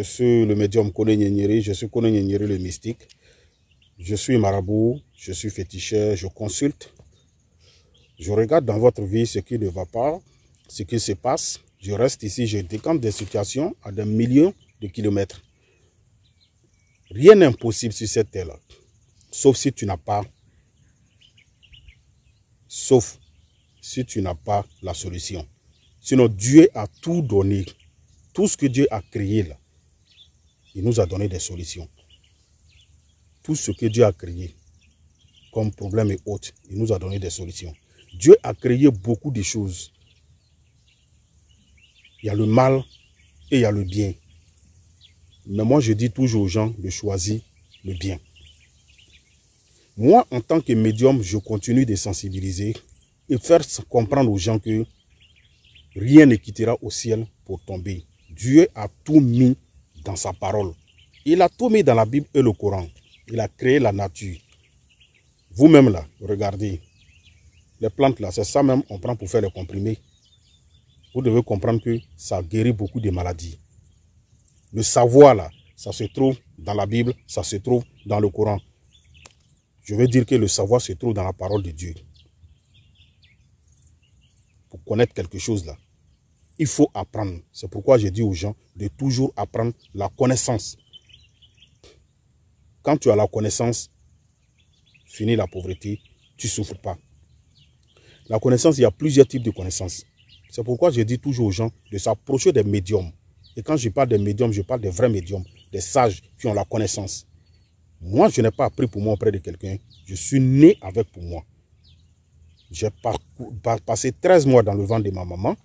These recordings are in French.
Je suis le médium Kone je suis Kone Nyeri le mystique. Je suis marabout, je suis féticheur, je consulte. Je regarde dans votre vie ce qui ne va pas, ce qui se passe. Je reste ici, je décante des situations à des millions de kilomètres. Rien n'est impossible sur cette terre-là, sauf si tu n'as pas, sauf si tu n'as pas la solution. Sinon, Dieu a tout donné. Tout ce que Dieu a créé là, il nous a donné des solutions. Tout ce que Dieu a créé comme problème et autres, il nous a donné des solutions. Dieu a créé beaucoup de choses. Il y a le mal et il y a le bien. Mais moi, je dis toujours aux gens de choisir le bien. Moi, en tant que médium, je continue de sensibiliser et faire comprendre aux gens que rien ne quittera au ciel pour tomber. Dieu a tout mis dans sa parole. Il a tout mis dans la Bible et le Coran. Il a créé la nature. Vous-même là, regardez. Les plantes là, c'est ça même on prend pour faire les comprimés. Vous devez comprendre que ça guérit beaucoup de maladies. Le savoir là, ça se trouve dans la Bible, ça se trouve dans le Coran. Je veux dire que le savoir se trouve dans la parole de Dieu. Pour connaître quelque chose là, il faut apprendre. C'est pourquoi je dis aux gens de toujours apprendre la connaissance. Quand tu as la connaissance, fini la pauvreté, tu ne souffres pas. La connaissance, il y a plusieurs types de connaissances. C'est pourquoi je dis toujours aux gens de s'approcher des médiums. Et quand je parle des médiums, je parle des vrais médiums, des sages qui ont la connaissance. Moi, je n'ai pas appris pour moi auprès de quelqu'un. Je suis né avec pour moi. J'ai passé 13 mois dans le ventre de ma maman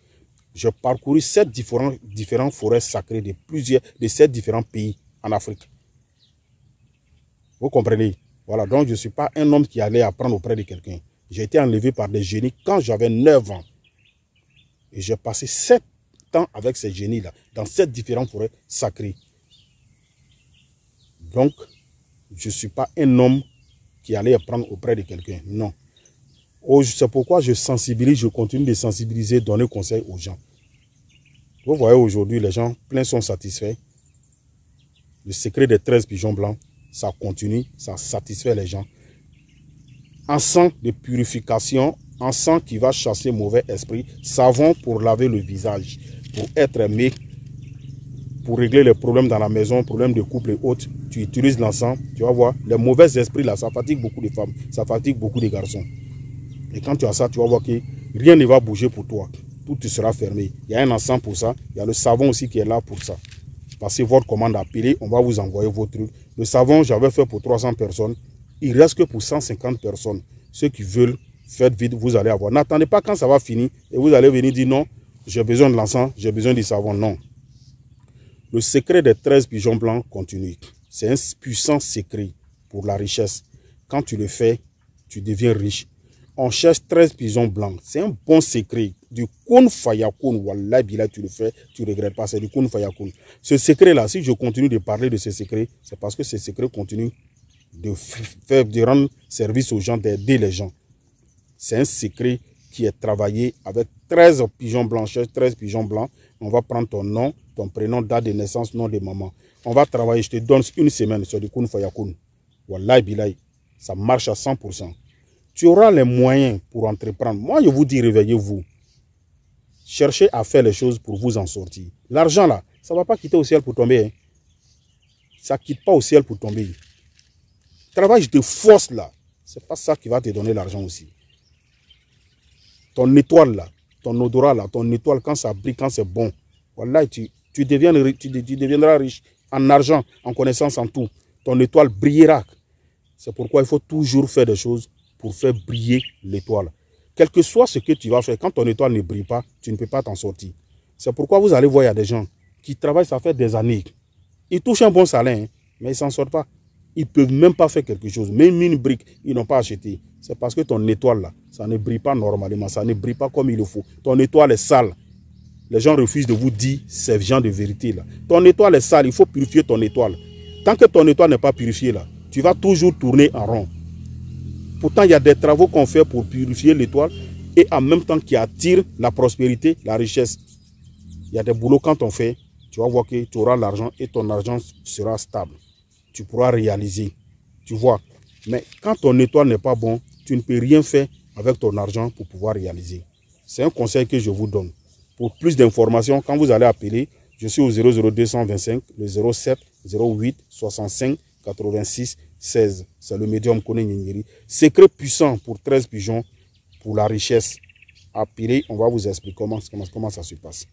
j'ai parcouru sept différents, forêts sacrées de plusieurs, de sept différents pays en Afrique. Vous comprenez Voilà, donc je ne suis pas un homme qui allait apprendre auprès de quelqu'un. J'ai été enlevé par des génies quand j'avais 9 ans. Et j'ai passé sept ans avec ces génies-là, dans sept différentes forêts sacrées. Donc, je ne suis pas un homme qui allait apprendre auprès de quelqu'un. Non. C'est oh, pourquoi je sensibilise, je continue de sensibiliser, donner conseil aux gens. Vous voyez aujourd'hui, les gens, pleins sont satisfaits. Le secret des 13 pigeons blancs, ça continue, ça satisfait les gens. Un de purification, un qui va chasser mauvais esprit, savon pour laver le visage, pour être aimé, pour régler les problèmes dans la maison, problèmes de couple et autres. Tu utilises l'encens, tu vas voir, les mauvais esprits là, ça fatigue beaucoup de femmes, ça fatigue beaucoup de garçons. Et quand tu as ça, tu vas voir que rien ne va bouger pour toi. Tout te sera fermé. Il y a un encens pour ça. Il y a le savon aussi qui est là pour ça. Passez votre commande appelée, on va vous envoyer vos trucs. Le savon, j'avais fait pour 300 personnes. Il reste que pour 150 personnes. Ceux qui veulent, faites vite, vous allez avoir. N'attendez pas quand ça va finir et vous allez venir dire non, j'ai besoin de l'encens, j'ai besoin du savon. Non. Le secret des 13 pigeons blancs continue. C'est un puissant secret pour la richesse. Quand tu le fais, tu deviens riche on cherche 13 pigeons blancs. C'est un bon secret. Du Koun Fayakoun, Wallah tu le fais, tu ne regrettes pas. C'est du Koun Ce secret-là, si je continue de parler de ce secret, c'est parce que ce secret continue de, faire, du rendre service aux gens, d'aider les gens. C'est un secret qui est travaillé avec 13 pigeons blancs cherche 13 pigeons blancs. On va prendre ton nom, ton prénom, date de naissance, nom de maman. On va travailler, je te donne une semaine sur du Koun Fayakoun. Wallah Bilay, ça marche à 100% tu auras les moyens pour entreprendre. Moi, je vous dis, réveillez-vous. Cherchez à faire les choses pour vous en sortir. L'argent, là, ça ne va pas quitter au ciel pour tomber. Hein. Ça ne quitte pas au ciel pour tomber. Travail de force, là, ce n'est pas ça qui va te donner l'argent aussi. Ton étoile, là, ton odorat, là, ton étoile, quand ça brille, quand c'est bon, voilà, tu, deviendras riche en argent, en connaissance, en tout. Ton étoile brillera. C'est pourquoi il faut toujours faire des choses pour faire briller l'étoile. Quel que soit ce que tu vas faire, quand ton étoile ne brille pas, tu ne peux pas t'en sortir. C'est pourquoi vous allez voir, il y a des gens qui travaillent, ça fait des années. Ils touchent un bon salaire, hein, mais ils ne s'en sortent pas. Ils ne peuvent même pas faire quelque chose. Même une brique, ils n'ont pas acheté. C'est parce que ton étoile, là, ça ne brille pas normalement. Ça ne brille pas comme il le faut. Ton étoile est sale. Les gens refusent de vous dire ces gens de vérité, là. Ton étoile est sale. Il faut purifier ton étoile. Tant que ton étoile n'est pas purifiée, là, tu vas toujours tourner en rond. Pourtant, il y a des travaux qu'on fait pour purifier l'étoile et en même temps qui attire la prospérité, la richesse. Il y a des boulots quand on fait, tu vas voir que tu auras l'argent et ton argent sera stable. Tu pourras réaliser. Tu vois. Mais quand ton étoile n'est pas bon, tu ne peux rien faire avec ton argent pour pouvoir réaliser. C'est un conseil que je vous donne. Pour plus d'informations, quand vous allez appeler, je suis au 00225 le 07 08 65 86 16. C'est le médium connaît Nyingiri. Secret puissant pour 13 pigeons pour la richesse à ah, Piré. On va vous expliquer comment, comment ça se passe.